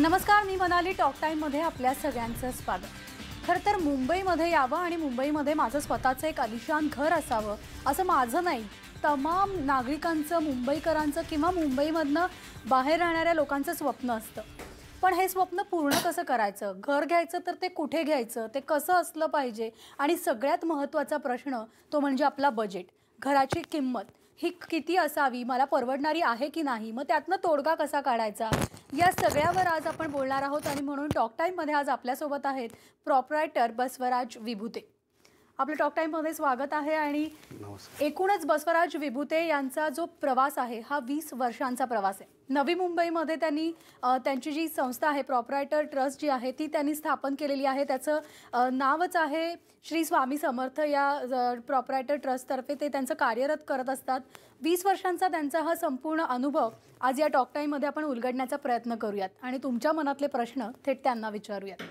नमस्कार मी मनाली टॉक मध्ये आपल्या सगळ्यांचं स्वागत खरं तर मुंबईमध्ये यावं आणि मुंबईमध्ये माझं स्वतःचं एक अलिशान घर असावं असं माझं नाही तमाम नागरिकांचं मुंबईकरांचं किंवा मुंबईमधनं बाहेर राहणाऱ्या लोकांचं स्वप्न असतं पण हे स्वप्न पूर्ण कसं करायचं घर घ्यायचं तर ते कुठे घ्यायचं ते कसं असलं पाहिजे आणि सगळ्यात महत्त्वाचा प्रश्न तो म्हणजे आपला बजेट घराची किंमत ही किती असावी मला परवडणारी आहे की नाही मग त्यातनं तोडगा कसा काढायचा या सगळ्यावर आज आपण बोलणार आहोत आणि म्हणून टॉक टाईममध्ये आज आपल्यासोबत आहेत प्रॉपरायटर बसवराज विभूते आपलं टॉक टाईममध्ये स्वागत आहे आणि एकूणच बसवराज विभूते यांचा जो प्रवास आहे हा वीस वर्षांचा प्रवास आहे नवी मुंबईमध्ये त्यांनी त्यांची जी संस्था आहे प्रॉपरायटर ट्रस्ट जी आहे ती त्यांनी स्थापन केलेली आहे त्याचं नावच आहे श्री स्वामी समर्थ या प्रॉपरायटर ट्रस्टतर्फे ते त्यांचं कार्यरत करत असतात वीस वर्षांचा त्यांचा हा संपूर्ण अनुभव आज या टॉक टाईममध्ये आपण उलगडण्याचा प्रयत्न करूयात आणि तुमच्या मनातले प्रश्न थेट त्यांना विचारूयात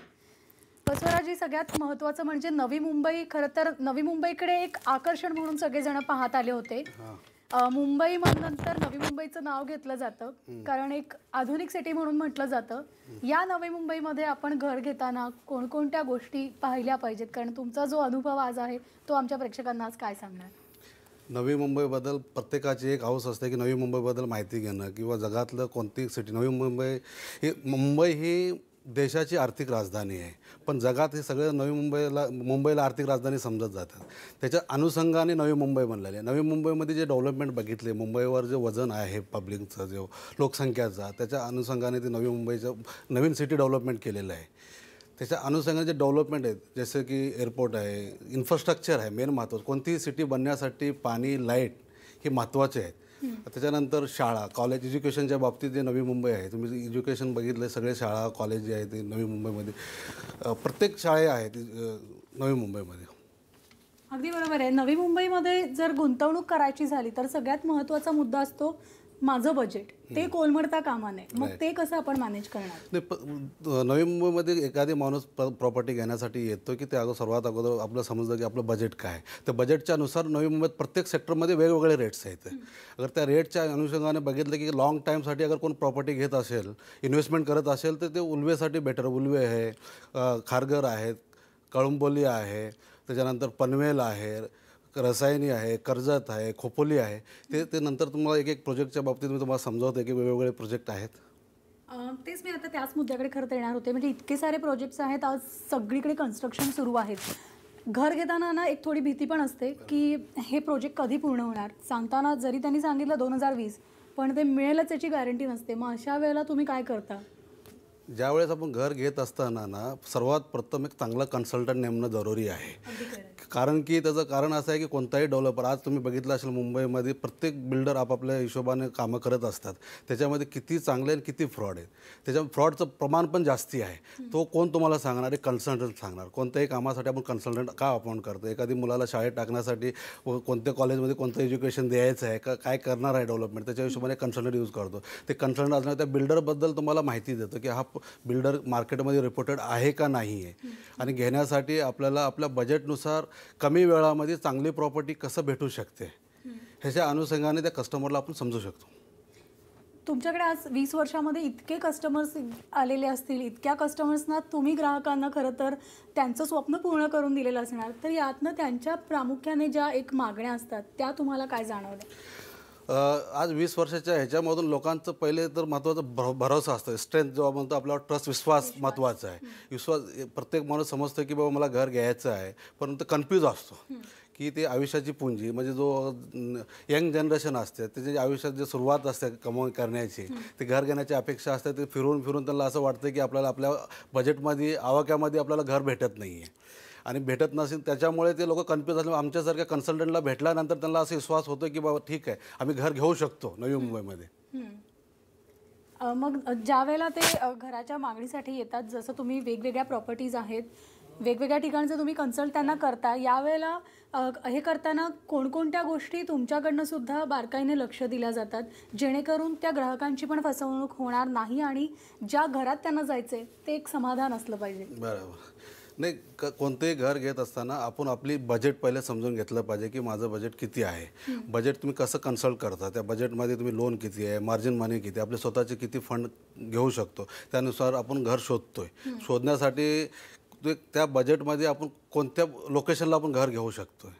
बसवराजी सगळ्यात महत्वाचं म्हणजे नवी मुंबई खरं तर नवी मुंबईकडे एक आकर्षण म्हणून सगळेजण पाहत आले होते मुंबई नंतर नवी मुंबईचं नाव घेतलं जातं कारण एक आधुनिक सिटी म्हणून म्हटलं जातं या नवी मुंबईमध्ये आपण घर घेताना कोणकोणत्या गोष्टी पाहिल्या पाहिजेत कारण तुमचा जो अनुभव आज आहे तो आमच्या प्रेक्षकांना आज काय सांगणार नवी मुंबईबद्दल प्रत्येकाची एक हौस असते की नवी मुंबईबद्दल माहिती घेणं किंवा जगातलं कोणती सिटी नवी मुंबई ही मुंबई ही देशाची आर्थिक राजधानी आहे पण जगात हे सगळे नवी मुंबईला मुंबईला आर्थिक राजधानी समजत जातात त्याच्या अनुषंगाने नवी मुंबई बनलेली आहे नवी मुंबईमध्ये जे डेव्हलपमेंट बघितले मुंबईवर जे वजन आहे पब्लिकचं जे लोकसंख्याचा त्याच्या अनुषंगाने ते नवी मुंबईचं नवीन सिटी डेव्हलपमेंट केलेलं आहे त्याच्या अनुषंगाने जे डेव्हलपमेंट आहेत जसे की एअरपोर्ट आहे इन्फ्रास्ट्रक्चर आहे मेन महत्त्वाचं कोणतीही सिटी बनण्यासाठी पाणी लाईट हे महत्त्वाचे आहेत त्याच्यानंतर शाळा कॉलेज एज्युकेशनच्या बाबतीत जे नवी मुंबई आहे तुम्ही एज्युकेशन बघितलं सगळे शाळा कॉलेज जे आहे ते नवी मुंबईमध्ये प्रत्येक शाळे आहेत नवी मुंबईमध्ये अगदी बरोबर आहे नवी मुंबईमध्ये जर गुंतवणूक करायची झाली तर सगळ्यात महत्त्वाचा मुद्दा असतो माझं बजेट ते कोलमडता कामा नये मग ते कसं आपण मॅनेज करणार मुंबईमध्ये एखादी माणूस प्रॉपर्टी घेण्यासाठी येतो की ते अगोदर सर्वात अगोदर आपलं समजलं की आपलं बजेट काय तर बजेटच्या नुसार नवी मुंबईत प्रत्येक सेक्टरमध्ये वेगवेगळे रेट्स आहेत अगर त्या रेटच्या अनुषंगाने बघितलं की लॉंग टाईमसाठी अगर कोण प्रॉपर्टी घेत असेल इन्व्हेस्टमेंट करत असेल तर ते उलवेसाठी बेटर उलवे आहे खारघर आहेत कळंबोली आहे त्याच्यानंतर पनवेल आहे रसायनी आहे कर्जत आहे खोपोली आहे ते ते नंतर तुम्हाला एक एक प्रोजेक्टच्या बाबतीत मी तुम्हाला समजावते की वेगवेगळे प्रोजेक्ट आहेत तेच मी आता त्याच मुद्द्याकडे खरं येणार होते म्हणजे इतके सारे प्रोजेक्ट्स आहेत आज सगळीकडे कन्स्ट्रक्शन सुरू आहेत घर घेताना ना एक थोडी भीती पण असते की हे प्रोजेक्ट कधी पूर्ण होणार सांगताना जरी त्यांनी सांगितलं दोन हजार वीस पण ते मिळेलच याची गॅरंटी नसते मग अशा वेळेला तुम्ही काय करता ज्यावेळेस आपण घर घेत असताना ना सर्वात प्रथम एक चांगला कन्सल्टंट नेमणं जरुरी आहे कारण की त्याचं कारण असं आहे की कोणताही डेव्हलपर आज तुम्ही बघितलं असेल मुंबईमध्ये प्रत्येक बिल्डर आपापल्या हिशोबाने कामं करत असतात त्याच्यामध्ये किती चांगले आणि किती फ्रॉड आहेत त्याच्या फ्रॉडचं प्रमाण पण जास्ती आहे तो कोण तुम्हाला सांगणार आहे कन्सल्टंट सांगणार कोणत्याही कामासाठी आपण कन्सल्टंट का अपॉइंट करतो एखादी मुलाला शाळेत टाकण्यासाठी कोणत्या कॉलेजमध्ये कोणतं एज्युकेशन द्यायचं आहे का काय करणार आहे डेव्हलपमेंट त्याच्या हिशोबाने कन्सल्टंट यूज करतो ते कन्सल्टंट असणार त्या बिल्डरबद्दल तुम्हाला माहिती देतो की हा बिल्डर मार्केटमध्ये रिपोर्टेड आहे का नाही आहे आणि घेण्यासाठी आपल्याला आपल्या बजेटनुसार कमी वेळामध्ये चांगली प्रॉपर्टी कसं भेटू शकते ह्याच्या अनुषंगाने त्या कस्टमरला आपण समजू शकतो तुमच्याकडे आज वीस वर्षामध्ये इतके कस्टमर्स आलेले असतील इतक्या कस्टमर्सना तुम्ही ग्राहकांना खरं तर त्यांचं स्वप्न पूर्ण करून दिलेलं असणार तर यातनं त्यांच्या प्रामुख्याने ज्या एक मागण्या असतात त्या तुम्हाला काय जाणवल्या आज वीस वर्षाच्या ह्याच्यामधून लोकांचं पहिले तर महत्त्वाचं भर भरोसा असतो स्ट्रेंथ जेव्हा म्हणतो आपला ट्रस्ट विश्वास महत्त्वाचा आहे विश्वास प्रत्येक माणूस समजतो की बाबा मला घर घ्यायचं आहे परंतु कन्फ्यूज असतो की ते आयुष्याची पुंजी म्हणजे जो यंग जनरेशन असते त्याची आयुष्यात जे सुरुवात असते कमाव करण्याची ते घर घेण्याची अपेक्षा असते ते फिरून फिरून त्यांना असं वाटतं की आपल्याला आपल्या बजेटमध्ये आवाक्यामध्ये आपल्याला घर भेटत नाही आहे आणि भेटत नसेल त्याच्यामुळे ते लोक कन्फ्युज झाले आमच्यासारख्या कन्सल्टंटला भेटल्यानंतर त्यांना असा विश्वास होतो की बाबा ठीक आहे आम्ही घर घेऊ शकतो नवी मुंबईमध्ये मग ज्या वेळेला ते घराच्या मागणीसाठी येतात जसं तुम्ही वेगवेगळ्या प्रॉपर्टीज आहेत वेगवेगळ्या ठिकाणचं तुम्ही कन्सल्ट त्यांना करता यावेळेला हे करताना कोणकोणत्या गोष्टी तुमच्याकडनं सुद्धा बारकाईने लक्ष दिल्या जातात जेणेकरून त्या ग्राहकांची पण फसवणूक होणार नाही आणि ज्या घरात त्यांना जायचंय ते एक समाधान असलं पाहिजे बरोबर नाही कोणतंही घर घेत असताना आपण आपली बजेट पहिले समजून घेतलं पाहिजे की माझं बजेट किती आहे बजेट तुम्ही कसं कन्सल्ट करता त्या बजेटमध्ये तुम्ही लोन किती आहे मार्जिन मनी किती आपले स्वतःचे किती फंड घेऊ शकतो त्यानुसार आपण घर शोधतोय शोधण्यासाठी त्या बजेटमध्ये आपण कोणत्या लोकेशनला आपण घर घेऊ शकतो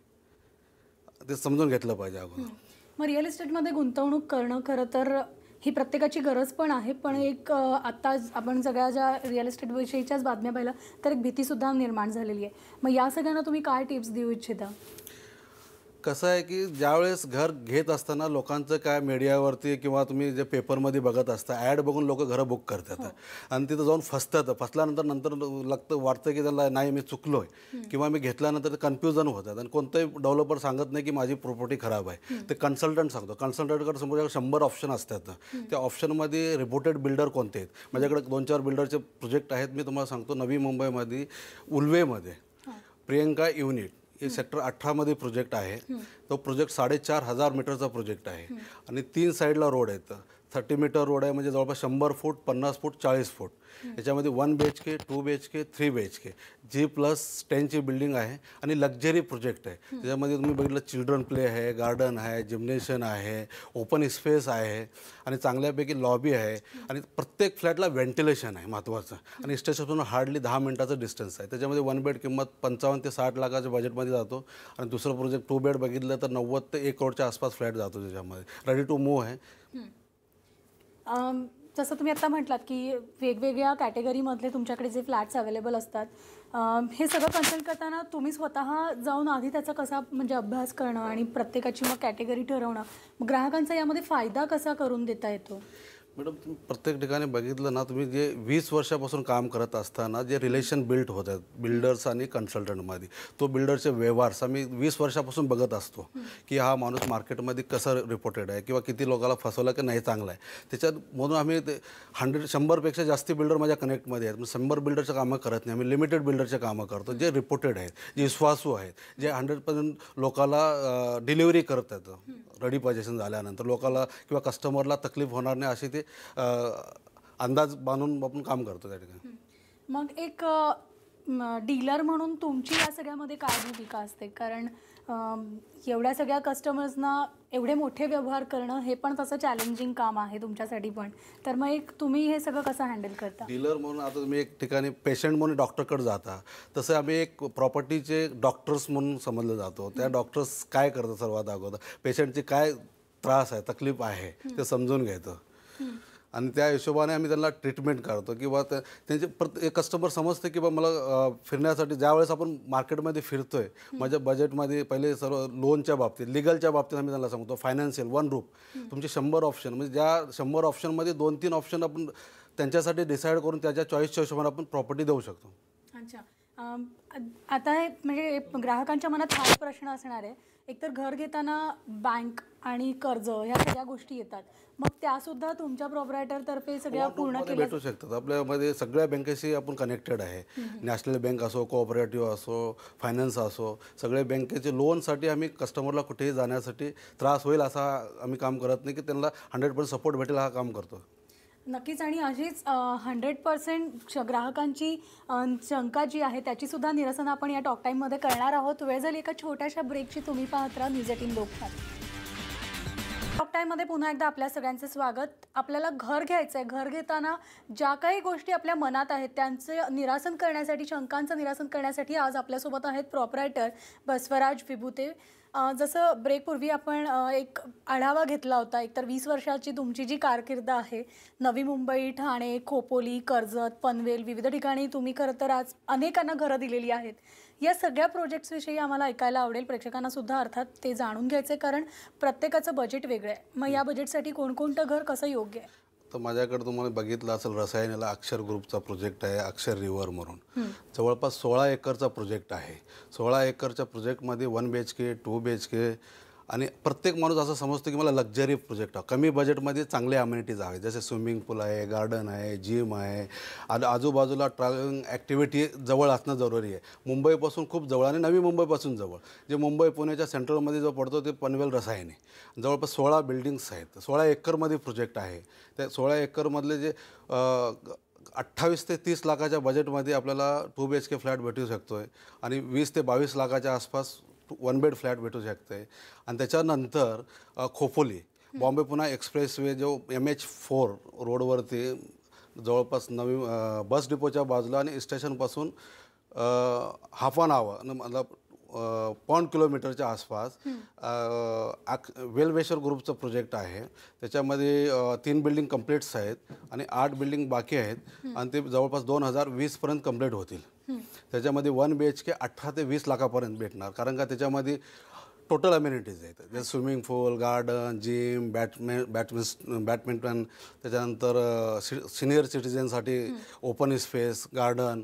ते समजून घेतलं पाहिजे अगोदर मग रिअल इस्टेटमध्ये गुंतवणूक करणं खरं तर ही प्रत्येकाची गरज पण आहे पण एक आता आपण सगळ्या ज्या रिअल इस्टेटविषयीच्याच बातम्या पाहिल्या तर एक भीतीसुद्धा निर्माण झालेली आहे मग या सगळ्यांना तुम्ही काय टिप्स देऊ इच्छिता कसं आहे की ज्यावेळेस घर घेत असताना लोकांचं काय मीडियावरती किंवा तुम्ही जे पेपरमध्ये बघत असता ॲड बघून लोक घरं बुक करतात हो. आणि तिथं जाऊन फसतात फसल्यानंतर नंतर लागतं वाटतं की त्याला नाही मी चुकलो आहे किंवा मी घेतल्यानंतर कन्फ्युजन होतात आणि कोणताही डेव्हलपर सांगत नाही की माझी प्रॉपर्टी खराब आहे ते कन्सल्टंट सांगतो कन्सल्टंटकडे समोर शंभर ऑप्शन असतात त्या ऑप्शनमध्ये रिपोर्टेड बिल्डर कोणते आहेत माझ्याकडे दोन चार बिल्डरचे प्रोजेक्ट आहेत मी तुम्हाला सांगतो नवी मुंबईमध्ये उलवेमध्ये प्रियंका युनिट हे सेक्टर अठरामध्ये प्रोजेक्ट आहे तो प्रोजेक्ट साडेचार हजार मीटरचा प्रोजेक्ट आहे आणि तीन साईडला रोड आहेत थर्टी मीटर रोड आहे म्हणजे जवळपास शंभर फूट पन्नास फूट चाळीस फूट याच्यामध्ये one B H K two B H K three B H K G plus टेनची बिल्डिंग आहे आणि लक्झरी प्रोजेक्ट आहे त्याच्यामध्ये तुम्ही बघितलं चिल्ड्रन प्ले आहे गार्डन आहे जिम्नेशियन आहे ओपन स्पेस आहे आणि चांगल्यापैकी लॉबी आहे आणि प्रत्येक फ्लॅटला व्हेंटिलेशन आहे महत्त्वाचं आणि स्टेशनपासून हार्डली दहा मिनटाचं डिस्टन्स आहे त्याच्यामध्ये वन बेड किंमत पंचावन्न ते साठ लाखाच्या बजेटमध्ये जातो आणि दुसरं प्रोजेक्ट टू बेड बघितलं तर नव्वद ते एक करोडच्या आसपास फ्लॅट जातो त्याच्यामध्ये रेडी टू मूव आहे जसं तुम्ही आत्ता म्हटलात की वेगवेगळ्या कॅटेगरीमधले तुमच्याकडे जे फ्लॅट्स अवेलेबल असतात हे सगळं कन्सल्ट करताना तुम्ही स्वतः जाऊन आधी त्याचा कसा म्हणजे अभ्यास करणं आणि प्रत्येकाची मग कॅटेगरी ठरवणं ग्राहकांचा यामध्ये फायदा कसा करून देता येतो मॅडम तुम्ही प्रत्येक ठिकाणी बघितलं ना तुम्ही जे वीस वर्षापासून काम करत असताना जे रिलेशन बिल्ट होत आहेत बिल्डर्स आणि कन्सल्टंटमध्ये तो बिल्डरचे व्यवहार आम्ही वीस वर्षापासून बघत असतो की हा माणूस मार्केटमध्ये कसा रिपोर्टेड आहे किंवा किती लोकांना फसवला की नाही चांगला आहे त्याच्यात म्हणून आम्ही ते हंड्रेड शंभरपेक्षा जास्त बिल्डर माझ्या कनेक्टमध्ये आहेत शंभर बिल्डरचे कामं करत नाही आम्ही लिमिटेड बिल्डरचे कामं करतो जे रिपोर्टेड आहेत जे विश्वासू आहेत जे हंड्रेड पर्सेंट लोकाला करत आहेत रडी पजेशन झाल्यानंतर लोकाला किंवा कस्टमरला तकलीफ होणार नाही अशी ते अंदाज बांधून आपण काम करतो त्या ठिकाणी मग एक डीलर म्हणून तुमची या सगळ्यामध्ये काय भूमिका असते कारण एवढ्या सगळ्या कस्टमर्सना एवढे मोठे व्यवहार करणं हे पण तसं चॅलेंजिंग काम आहे तुमच्यासाठी पण तर मग एक तुम्ही हे सगळं कसं हँडल करता डीलर म्हणून आता तुम्ही एक ठिकाणी पेशंट म्हणून डॉक्टरकडे जाता तसं आम्ही एक प्रॉपर्टीचे डॉक्टर्स म्हणून समजलं जातो त्या डॉक्टर्स काय करतो सर्वात अगोदर पेशंटचे काय त्रास आहे तकलीफ आहे ते समजून घ्यायचं आणि त्या हिशोबाने आम्ही त्यांना ट्रीटमेंट करतो किंवा त्यांचे प्रत्येक कस्टमर समजते की बाबा मला फिरण्यासाठी ज्या वेळेस आपण मार्केटमध्ये फिरतो आहे माझ्या बजेटमध्ये पहिले सर्व लोनच्या बाबतीत लिगलच्या बाबतीत आम्ही त्यांना सांगतो फायनान्शियल वन रूप तुमचे शंभर ऑप्शन म्हणजे ज्या शंभर ऑप्शनमध्ये दोन तीन ऑप्शन आपण त्यांच्यासाठी डिसाईड करून त्याच्या चॉईसच्या हिशोबाने आपण प्रॉपर्टी देऊ शकतो अच्छा आता म्हणजे ग्राहकांच्या मनात हा प्रश्न असणार आहे एकतर घर घेताना बँक आणि कर्ज ह्या सगळ्या गोष्टी येतात मग त्यासुद्धा तुमच्या तर्फे हो, सगळ्या पूर्ण भेटू शकतात आपल्यामध्ये सगळ्या बँकेशी आपण कनेक्टेड आहे नॅशनल बँक असो कोऑपरेटिव्ह असो फायनान्स असो सगळ्या बँकेचे लोनसाठी आम्ही कस्टमरला कुठेही जाण्यासाठी त्रास होईल असा आम्ही काम करत नाही की त्यांना हंड्रेड पर्सेंट सपोर्ट भेटेल हा काम करतो नक्कीच आणि अशीच हंड्रेड पर्सेंट ग्राहकांची शंका जी आहे त्याचीसुद्धा निरसन आपण या टॉक टाईममध्ये करणार आहोत वेळ झाली एका छोट्याशा ब्रेकची तुम्ही पाहत राहा न्यूज एटीन टॉक टाईममध्ये पुन्हा एकदा आपल्या सगळ्यांचं स्वागत आपल्याला घर घ्यायचं आहे घर घेताना ज्या काही गोष्टी आपल्या मनात आहेत त्यांचं निरासन करण्यासाठी शंकांचं निरासन करण्यासाठी आज आपल्यासोबत आहेत प्रॉपरायटर बसवराज विभूते जसं ब्रेकपूर्वी आपण एक आढावा घेतला होता एकतर वीस वर्षाची तुमची जी कारकिर्द आहे नवी मुंबई ठाणे खोपोली कर्जत पनवेल विविध ठिकाणी तुम्ही खरं तर आज अनेकांना घरं दिलेली आहेत या सगळ्या प्रोजेक्ट्सविषयी आम्हाला ऐकायला आवडेल प्रेक्षकांनासुद्धा अर्थात ते जाणून घ्यायचे कारण प्रत्येकाचं बजेट वेगळं आहे मग या बजेटसाठी कोणकोणतं घर कसं योग्य आहे तर माझ्याकडे तुम्हाला बघितलं असेल रसायनाला अक्षर ग्रुपचा प्रोजेक्ट आहे अक्षर रिव्हर म्हणून जवळपास सोळा एकरचा प्रोजेक्ट आहे सोळा एकरच्या प्रोजेक्टमध्ये one B H K two B H K आणि प्रत्येक माणूस असं समजतो की मला लक्झरी प्रोजेक्ट हवा कमी बजेटमध्ये चांगले अम्युनिटीज हवे जसे स्विमिंग पूल आहे गार्डन आहे जिम आहे आणि आजूबाजूला ट्रॅव्हलिंग ॲक्टिव्हिटी जवळ असणं जरुरी आहे मुंबईपासून खूप जवळ आणि नवी मुंबईपासून जवळ जे मुंबई पुण्याच्या सेंट्रलमध्ये जो पडतो ते पनवेल रसायने जवळपास सोळा बिल्डिंग्स आहेत सोळा एकरमध्ये प्रोजेक्ट आहे त्या सोळा एकरमधले जे अठ्ठावीस ते तीस लाखाच्या बजेटमध्ये आपल्याला two B H K flat भेटू शकतो आहे आणि वीस ते बावीस लाखाच्या आसपास वन बेड फ्लॅट भेटू शकते आणि त्याच्यानंतर खोपोली बॉम्बे पुन्हा वे जो एम एच फोर रोडवरती जवळपास नवी बस डिपोच्या बाजूला आणि स्टेशनपासून हाफ अन आवर मतलब पॉन किलोमीटरच्या आसपास वेलवेशर ग्रुपचं प्रोजेक्ट आहे त्याच्यामध्ये तीन बिल्डिंग कम्प्लीट्स आहेत आणि आठ बिल्डिंग बाकी आहेत आणि ते जवळपास दोन हजार वीसपर्यंत कम्प्लीट होतील त्याच्यामध्ये वन बी एच के अठरा ते वीस लाखापर्यंत भेटणार कारण का त्याच्यामध्ये टोटल अम्युनिटीज आहेत जसं स्विमिंग पूल गार्डन जिम बॅटमे बॅटमिन बॅडमिंटन त्याच्यानंतर सि सिनियर सिटीजनसाठी ओपन स्पेस गार्डन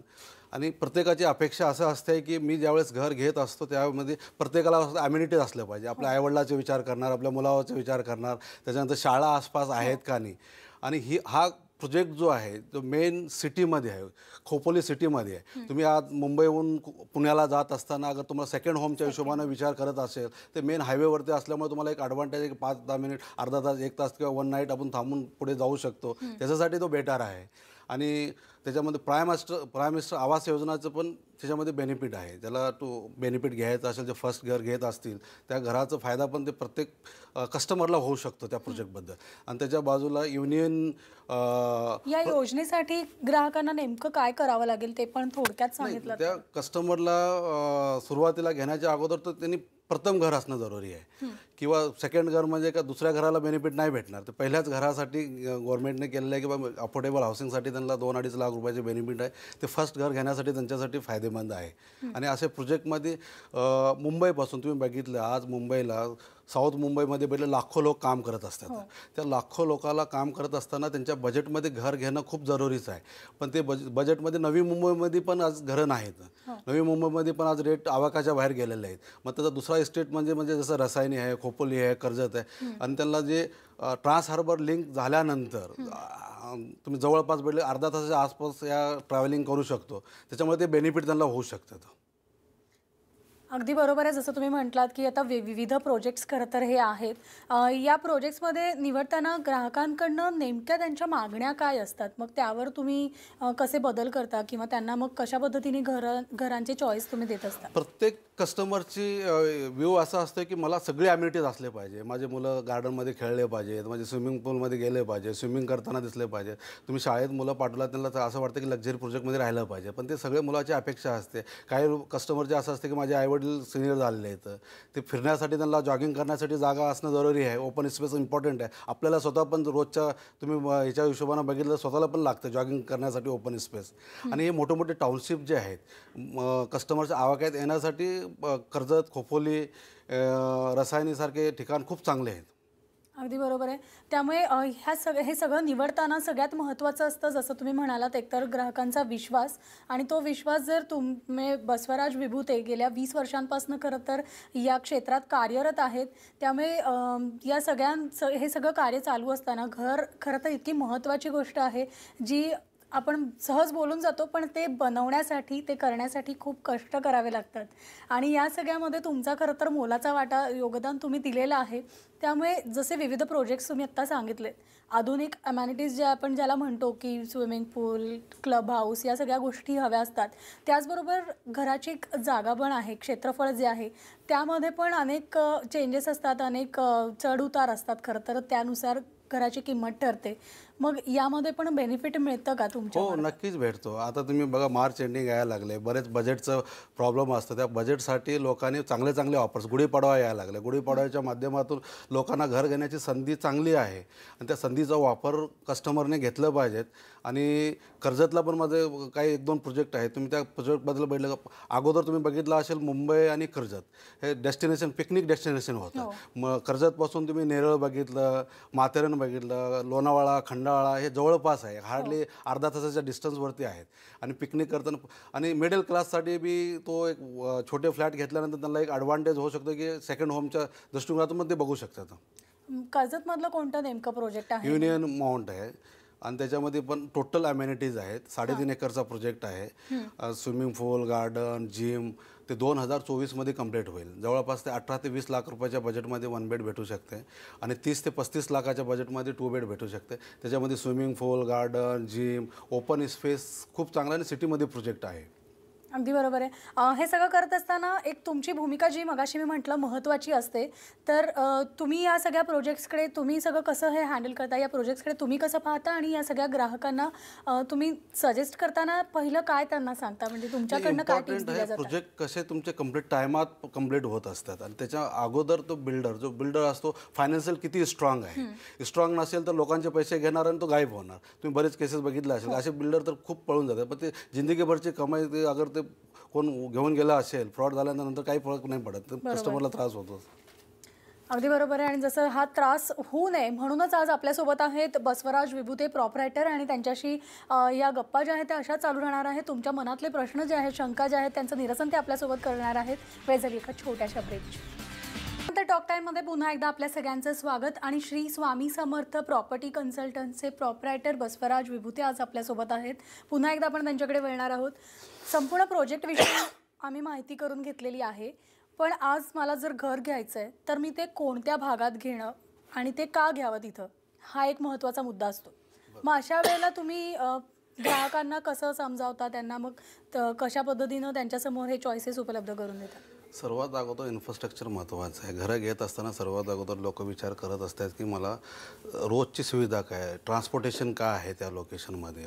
आणि प्रत्येकाची अपेक्षा असं असते की मी ज्यावेळेस घर घेत असतो त्यामध्ये प्रत्येकाला ॲम्युनिटीज असल्या पाहिजे आपल्या हो. आईवडिलाचे विचार करणार आपल्या मुलावरचे विचार करणार त्याच्यानंतर शाळा आसपास हो. आहेत का नाही आणि ही हा प्रोजेक्ट जो आहे तो मेन सिटीमध्ये आहे खोपोली सिटीमध्ये आहे तुम्ही आज मुंबईहून पुण्याला जात असताना अगर तुम्हाला सेकंड होमच्या हिशोबाने विचार करत असेल तर मेन हायवेवरती असल्यामुळे तुम्हाला एक ॲडव्हान्टेज आहे पाच दहा मिनिट अर्धा तास एक तास किंवा वन नाईट आपण थांबून पुढे जाऊ शकतो त्याच्यासाठी तो बेटर आहे आणि त्याच्यामध्ये प्राईम मास्टर प्राईम मिनिस्टर आवास योजनाचं पण त्याच्यामध्ये बेनिफिट आहे ज्याला तो बेनिफिट घ्यायचा असेल जे फर्स्ट घर घेत असतील त्या घराचा फायदा पण ते प्रत्येक कस्टमरला होऊ शकतो त्या प्रोजेक्टबद्दल आणि त्याच्या बाजूला युनियन या योजनेसाठी ग्राहकांना नेमकं काय करावं लागेल ते पण थोडक्यात सांगितलं त्या कस्टमरला सुरुवातीला घेण्याच्या अगोदर तर त्यांनी प्रथम घर असणं जरुरी आहे किंवा सेकंड घर म्हणजे का दुसऱ्या घराला बेनिफिट नाही भेटणार तर पहिल्याच घरासाठी गव्हर्नमेंटने केलेलं आहे की अफोर्डेबल हाऊसिंगसाठी त्यांना दोन अडीच लाख रुपयाचे बेनिफिट आहे ते फर्स्ट घर घेण्यासाठी त्यांच्यासाठी फायदेमंद आहे आणि असे प्रोजेक्टमध्ये मुंबईपासून तुम्ही बघितलं आज मुंबईला साऊथ मुंबईमध्ये बघितलं लाखो लोक काम करत असतात हो. त्या लाखो लोकाला काम करत असताना त्यांच्या बजेटमध्ये घर घेणं खूप जरुरीचं आहे पण ते बज बजेटमध्ये नवी मुंबईमध्ये पण आज घरं नाहीत हो. नवी मुंबईमध्ये पण आज रेट आवाकाच्या बाहेर गेलेले आहेत मग त्याचा दुसरा इस्टेट म्हणजे म्हणजे जसं रसायनी आहे खोपोली आहे कर्जत आहे आणि त्यांना जे ट्रान्स हार्बर लिंक झाल्यानंतर तुम्ही जवळपास बडले अर्धा तासाच्या आसपास या ट्रॅव्हलिंग करू शकतो त्याच्यामुळे ते बेनिफिट त्यांना होऊ शकतात अगदी बरोबर आहे जसं तुम्ही म्हटलात की आता विविध प्रोजेक्ट्स खरं तर हे आहेत या प्रोजेक्ट्समध्ये निवडताना ग्राहकांकडनं नेमक्या त्यांच्या मागण्या काय असतात मग त्यावर तुम्ही कसे बदल करता किंवा त्यांना मग कशा पद्धतीने घर घरांचे चॉईस तुम्ही देत असता प्रत्येक कस्टमरची व्यू असा असतो की मला सगळे ॲम्युनिटीज असले पाहिजे माझे मुलं गार्डनमध्ये खेळले पाहिजेत माझे स्विमिंग पूलमध्ये गेले पाहिजे स्विमिंग करताना दिसले पाहिजे तुम्ही शाळेत मुलं पाठवला त्यांना असं वाटतं की लक्झरी प्रोजेक्टमध्ये राहिलं पाहिजे पण ते सगळे मुलाची अपेक्षा असते काही कस्टमरचे असं असते की माझे आईवडील सिनियर झालेले आहेत ते फिरण्यासाठी त्यांना जॉगिंग करण्यासाठी जागा असणं जरुरी आहे ओपन स्पेस इम्पॉर्टंट आहे आपल्याला स्वतः पण रोजच्या तुम्ही ह्याच्या हिशोबानं बघितलं स्वतःला पण लागतं जॉगिंग करण्यासाठी ओपन स्पेस आणि हे मोठे मोठे टाउनशिप जे आहेत कस्टमरच्या आवाक्यात येण्यासाठी कर्जत खोपोली रसायनीसारखे ठिकाण खूप चांगले आहेत अगदी बरोबर आहे त्यामुळे ह्या सग हे सगळं निवडताना सगळ्यात महत्त्वाचं असतं जसं तुम्ही म्हणालात एकतर ग्राहकांचा विश्वास आणि तो विश्वास जर तुम्ही बसवराज विभूते गेल्या वीस वर्षांपासून खरं तर या क्षेत्रात कार्यरत आहेत त्यामुळे या सगळ्यां हे सगळं कार्य चालू असताना घर खरं तर इतकी महत्त्वाची गोष्ट आहे जी आपण सहज बोलून जातो पण ते बनवण्यासाठी ते करण्यासाठी खूप कष्ट करावे लागतात आणि या सगळ्यामध्ये तुमचा खरं तर मोलाचा वाटा योगदान तुम्ही दिलेलं आहे त्यामुळे जसे विविध प्रोजेक्ट्स तुम्ही आत्ता सांगितलेत आधुनिक अमॅनिटीज ज्या आपण ज्याला म्हणतो की स्विमिंग पूल क्लब हाऊस या सगळ्या गोष्टी हव्या असतात त्याचबरोबर घराची एक जागा पण आहे क्षेत्रफळ जे आहे त्यामध्ये पण अनेक चेंजेस असतात अनेक चढउतार असतात खरं तर त्यानुसार घराची किंमत ठरते मग यामध्ये पण बेनिफिट मिळतं का तुमच्या हो नक्कीच भेटतो आता तुम्ही बघा मार्च एंडिंग यायला लागले बरेच बजेटचं प्रॉब्लेम असतं त्या बजेटसाठी लोकांनी चांगले चांगले ऑफर्स गुढीपाडवा यायला लागले गुढीपाडव्याच्या माध्यमातून लोकांना घर घेण्याची संधी चांगली आहे आणि त्या संधीचा वापर कस्टमरने घेतलं पाहिजेत आणि कर्जतला पण माझे काही एक दोन प्रोजेक्ट आहेत तुम्ही त्या प्रोजेक्टबद्दल बघितलं अगोदर तुम्ही बघितलं असेल मुंबई आणि कर्जत हे डेस्टिनेशन पिकनिक डेस्टिनेशन होतं हो. मग कर्जतपासून तुम्ही नेरळ बघितलं माथेरन बघितलं लोणावळा खंडाळा हे जवळपास आहे हार्डली हो. अर्धा तासाच्या डिस्टन्सवरती आहेत आणि पिकनिक करताना आणि मिडल क्लाससाठी बी तो एक छोटे फ्लॅट घेतल्यानंतर त्यांना एक ॲडव्हान्टेज होऊ शकतो की सेकंड होमच्या दृष्टिकोनातून ते बघू शकतात कर्जतमधलं कोणतं नेमकं प्रोजेक्ट आहे युनियन माउंट आहे आणि त्याच्यामध्ये पण टोटल अमेनिटीज आहेत साडेतीन एकरचा प्रोजेक्ट आहे स्विमिंग पूल गार्डन जिम ते दोन हजार चोवीसमध्ये कंप्लीट होईल जवळपास ते अठरा ते वीस लाख रुपयाच्या बजेटमध्ये वन बेड भेटू शकते आणि तीस ते पस्तीस लाखाच्या बजेटमध्ये टू बेड भेटू शकते त्याच्यामध्ये swimming pool garden gym open space खूप चांगला आणि सिटीमध्ये प्रोजेक्ट आहे अगदी बरोबर आहे हे सगळं करत असताना एक तुमची भूमिका जी मगाशी मी म्हटलं महत्वाची असते तर तुम्ही या सगळ्या प्रोजेक्ट्सकडे तुम्ही सगळं कसं हे हँडल करता या प्रोजेक्ट्सकडे तुम्ही कसं पाहता आणि या सगळ्या ग्राहकांना तुम्ही सजेस्ट करताना पहिलं काय त्यांना सांगता म्हणजे तुमच्याकडनं काय प्रोजेक्ट कसे तुमचे कम्प्लीट टायमात कम्प्लीट होत असतात आणि त्याच्या अगोदर तो बिल्डर जो बिल्डर असतो फायनान्शियल किती स्ट्रॉंग आहे स्ट्रॉंग नसेल तर लोकांचे पैसे घेणार आणि तो गायब होणार तुम्ही बरेच केसेस बघितले असेल हो. असे बिल्डर तर खूप पळून जातात पण ते जिंदगीभरची कमाई अगर ते ते कोण घेऊन गेला असेल फ्रॉड झाल्यानंतर काही फरक नाही पडत कस्टमरला त्रास होतो अगदी बरोबर आहे आणि जसं हा त्रास होऊ नये म्हणूनच आज आपल्यासोबत आहेत बसवराज विभूते प्रॉपरायटर आणि त्यांच्याशी या गप्पा ज्या आहेत त्या अशा चालू राहणार आहेत तुमच्या मनातले प्रश्न जे आहेत शंका ज्या आहेत त्यांचं निरसन ते आपल्यासोबत करणार आहेत वेळ झाली एका छोट्याशा ब्रेकची टाईममध्ये पुन्हा एकदा आपल्या सगळ्यांचं स्वागत आणि श्री स्वामी समर्थ प्रॉपर्टी कन्सल्टंटचे प्रॉपरायटर बसवराज विभूते आज आपल्यासोबत आहेत पुन्हा एकदा आपण त्यांच्याकडे वळणार आहोत संपूर्ण प्रोजेक्टविषयी आम्ही माहिती करून घेतलेली आहे पण आज मला जर घर घ्यायचं आहे तर मी ते कोणत्या भागात घेणं आणि ते का घ्यावं तिथं हा एक महत्त्वाचा मुद्दा असतो मग अशा वेळेला तुम्ही ग्राहकांना कसं समजावता त्यांना मग कशा पद्धतीनं त्यांच्यासमोर हे चॉईसेस उपलब्ध करून देतात सर्वात अगोदर इन्फ्रास्ट्रक्चर महत्त्वाचं आहे घरं घेत असताना सर्वात अगोदर लोक विचार करत असतात की मला रोजची सुविधा काय आहे ट्रान्सपोर्टेशन काय आहे त्या लोकेशनमध्ये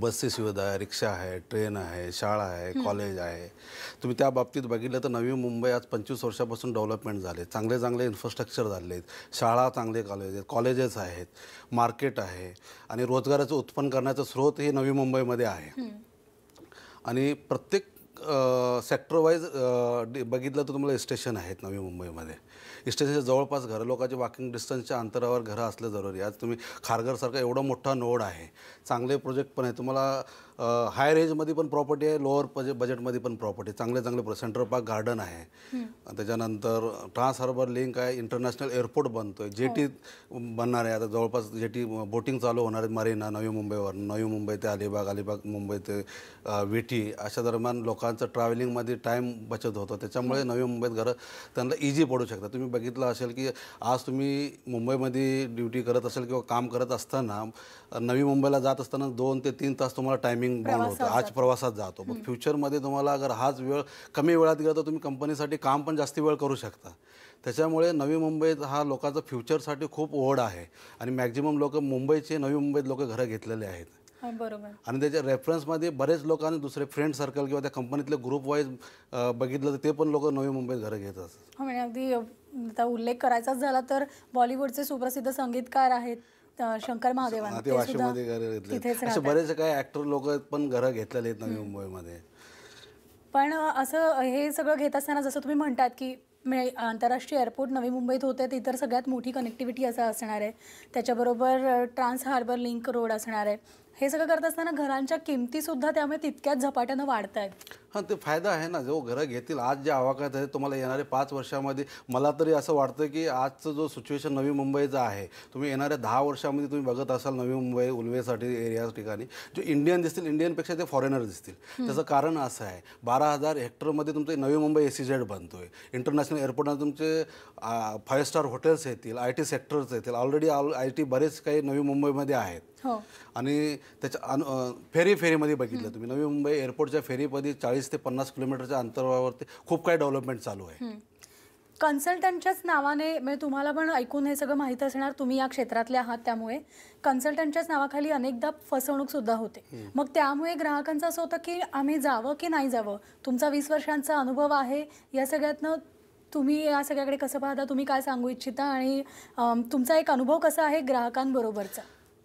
बसची सुविधा आहे रिक्षा आहे ट्रेन आहे शाळा आहे कॉलेज आहे तुम्ही त्या बाबतीत बघितलं तर नवी मुंबई आज पंचवीस वर्षापासून डेव्हलपमेंट झाले चांगले चांगले इन्फ्रास्ट्रक्चर झाले आहेत शाळा चांगले कॉलेज आहेत कॉलेजेस आहेत मार्केट आहे आणि रोजगाराचं उत्पन्न करण्याचं स्रोत हे नवी मुंबईमध्ये आहे आणि प्रत्येक सेक्टरवाईज बघितलं तर तुम्हाला स्टेशन आहेत नवी मुंबईमध्ये स्टेशनच्या जवळपास घर लोकांच्या वॉकिंग डिस्टन्सच्या अंतरावर घरं असलं जरुरी आज तुम्ही खारघरसारखा एवढा मोठा नोड आहे चांगले प्रोजेक्ट पण आहे तुम्हाला हाय रेंजमध्ये पण प्रॉपर्टी आहे लोअर बजे बजेटमध्ये पण प्रॉपर्टी चांगले चांगले सेंट्रल पार्क गार्डन आहे त्याच्यानंतर ट्रान्स हार्बर लिंक आहे इंटरनॅशनल एअरपोर्ट बनतो आहे जेटी बनणार आहे आता जवळपास जेटी बोटिंग चालू होणार आहे मरीना नवी मुंबईवर नवी मुंबई ते अलिबाग अलिबाग मुंबई ते विटी अशा दरम्यान लोकांचं ट्रॅव्हलिंगमध्ये टाईम बचत होतो त्याच्यामुळे नवी मुंबईत घरं त्यांना इझी पडू शकतात तुम्ही बघितलं असेल की आज तुम्ही मुंबईमध्ये ड्युटी करत असेल किंवा काम करत असताना नवी मुंबईला जात असताना दोन ते तीन तास तुम्हाला टायमिंग टायमिंग होतं आज प्रवासात जातो मग फ्युचरमध्ये तुम्हाला अगर हाच वेळ कमी वेळात गेला तर तुम्ही कंपनीसाठी काम पण जास्ती वेळ करू शकता त्याच्यामुळे नवी मुंबईत हा लोकांचा फ्युचरसाठी खूप ओढ आहे आणि मॅक्झिमम लोक मुंबईचे नवी मुंबईत लोक घरं घेतलेले आहेत बरोबर आणि त्याच्या रेफरन्समध्ये बरेच लोकांनी दुसरे फ्रेंड सर्कल किंवा त्या कंपनीतले ग्रुप वाईज बघितलं तर ते पण लोक नवी मुंबईत घरं घेत असतात हो, म्हणजे अगदी उल्लेख करायचाच झाला तर बॉलिवूडचे सुप्रसिद्ध संगीतकार आहेत शंकर महादेवन असे बरेच काय ऍक्टर लोक पण घर घेतलेले आहेत नवी मुंबईमध्ये पण असं हे सगळं घेत असताना जसं तुम्ही म्हणतात की आंतरराष्ट्रीय एअरपोर्ट नवी मुंबईत होते ते इतर सगळ्यात मोठी कनेक्टिव्हिटी असं असणार आहे त्याच्याबरोबर ट्रान्स हार्बर लिंक रोड असणार आहे हे सगळं करत असताना घरांच्या किमतीसुद्धा त्यामुळे तितक्याच झपाट्यानं वाढत आहेत हां ते फायदा आहे ना जो घरं घेतील आज जे आवाकात आहे तुम्हाला येणारे पाच वर्षामध्ये मला तरी असं वाटतं की आजचं जो सिच्युएशन नवी मुंबईचं आहे तुम्ही येणाऱ्या दहा वर्षामध्ये तुम्ही बघत असाल नवी मुंबई उलवेसाठी एरिया ठिकाणी जो इंडियन दिसतील इंडियनपेक्षा ते फॉरेनर दिसतील त्याचं कारण असं आहे बारा हजार हेक्टरमध्ये तुमचं नवी मुंबई एसी सी जेड बनतो आहे इंटरनॅशनल एअरपोर्टला तुमचे फायव्ह स्टार हॉटेल्स येतील आय टी सेक्टर्स येतील ऑलरेडी आय टी बरेच काही नवी मुंबईमध्ये आहेत हो. आणि त्याच्या अनु फेरी फेरीमध्ये बघितलं तुम्ही नवी मुंबई एअरपोर्टच्या फेरीमध्ये चाळीस ते पन्नास किलोमीटरच्या अंतरावरती खूप काही डेव्हलपमेंट चालू आहे कन्सल्टंटच्याच नावाने म्हणजे तुम्हाला पण ऐकून हे सगळं माहीत असणार तुम्ही या क्षेत्रातले आहात त्यामुळे कन्सल्टंटच्याच नावाखाली अनेकदा फसवणूक सुद्धा होते मग त्यामुळे ग्राहकांचं असं होतं की आम्ही जावं की नाही जावं तुमचा वीस वर्षांचा अनुभव आहे या सगळ्यातनं तुम्ही या सगळ्याकडे कसं पाहता तुम्ही काय सांगू इच्छिता आणि तुमचा एक अनुभव कसा आहे ग्राहकांबरोबरचा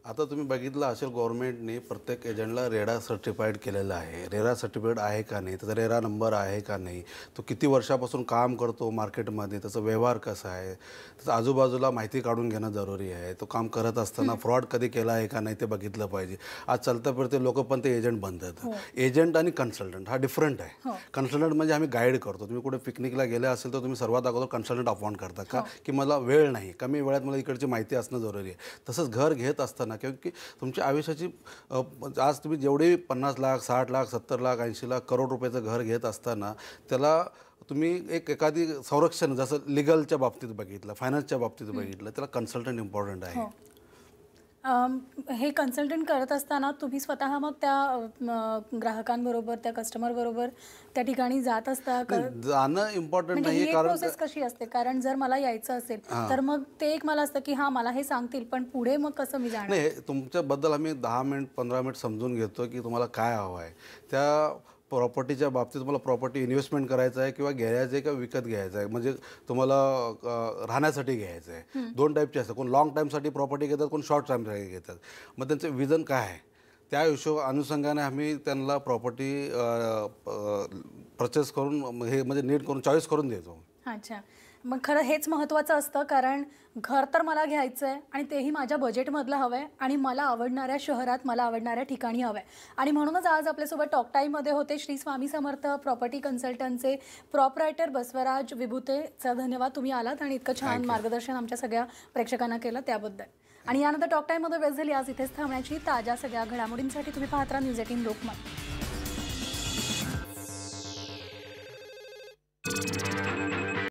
आता तुम्ही बघितलं असेल गव्हर्नमेंटने प्रत्येक एजंटला रेडा सर्टिफाईड केलेलं आहे रेरा सर्टिफिकेट आहे का नाही त्याचा रेरा नंबर आहे का नाही तो किती वर्षापासून काम करतो मार्केटमध्ये त्याचा व्यवहार कसा आहे त्याचा आजूबाजूला माहिती काढून घेणं जरुरी आहे तो काम करत असताना फ्रॉड कधी केला आहे का नाही ते बघितलं पाहिजे आज चलता फिरते लोक पण ते एजंट बनतात एजंट हो. आणि कन्सल्टंट हा डिफरंट आहे कन्सल्टंट हो. म्हणजे आम्ही गाईड करतो तुम्ही कुठे पिकनिकला गेले असेल तर तुम्ही सर्वात अगोदर कन्सल्टंट अपॉइंट करता का हो. की मला वेळ नाही कमी वेळात मला इकडची माहिती असणं जरुरी आहे तसंच घर घेत असताना किंवा की तुमच्या आयुष्याची आज तुम्ही जेवढे पन्नास लाख साठ लाख सत्तर लाख ऐंशी लाख करोड रुपयाचं घर घेत असताना त्याला तुम्ही एक एखादी संरक्षण जसं लिगलच्या बाबतीत बघितलं फायनान्सच्या बाबतीत बघितलं त्याला कन्सल्टंट इम्पॉर्टंट आहे हो. हे कन्सल्टंट करत असताना तुम्ही स्वतः मग त्या ग्राहकांबरोबर त्या कस्टमर बरोबर त्या ठिकाणी जात असता जाणं इम्पॉर्टंट नाही प्रोसेस कशी असते कारण जर मला यायचं असेल तर मग ते एक मला असतं की हा मला हे सांगतील पण पुढे मग कसं मी जाणार तुमच्याबद्दल आम्ही दहा मिनिट पंधरा मिनिट समजून घेतो की तुम्हाला काय हवं आहे त्या प्रॉपर्टीच्या बाबतीत तुम्हाला प्रॉपर्टी इन्व्हेस्टमेंट करायचं आहे किंवा घ्यायचं आहे किंवा विकत घ्यायचं आहे म्हणजे तुम्हाला राहण्यासाठी घ्यायचं आहे दोन टाईपचे असतात कोण लाँग टाईमसाठी प्रॉपर्टी घेतात कोण शॉर्ट टाईमसाठी घेतात मग त्यांचं विजन काय आहे त्या हिशोब अनुषंगाने आम्ही त्यांना प्रॉपर्टी परचेस करून हे म्हणजे नीट करून चॉईस करून देतो अच्छा मग खरं हेच महत्त्वाचं असतं कारण घर तर मला घ्यायचं आहे आणि तेही माझ्या बजेटमधलं हवं आहे आणि मला आवडणाऱ्या शहरात मला आवडणाऱ्या ठिकाणी हवं आहे आणि म्हणूनच आज आपल्यासोबत टॉकटाईममध्ये होते श्री स्वामी समर्थ प्रॉपर्टी कन्सल्टंटचे प्रॉप रायटर बसवराज विभूतेचा धन्यवाद तुम्ही आलात आणि इतकं छान मार्गदर्शन आमच्या सगळ्या प्रेक्षकांना केलं त्याबद्दल आणि यानंतर टॉकटाईममध्ये वेळ झाली आज इथेच थांबण्याची ताज्या सगळ्या घडामोडींसाठी तुम्ही पाहत राहा न्यूज एटीन लोकमत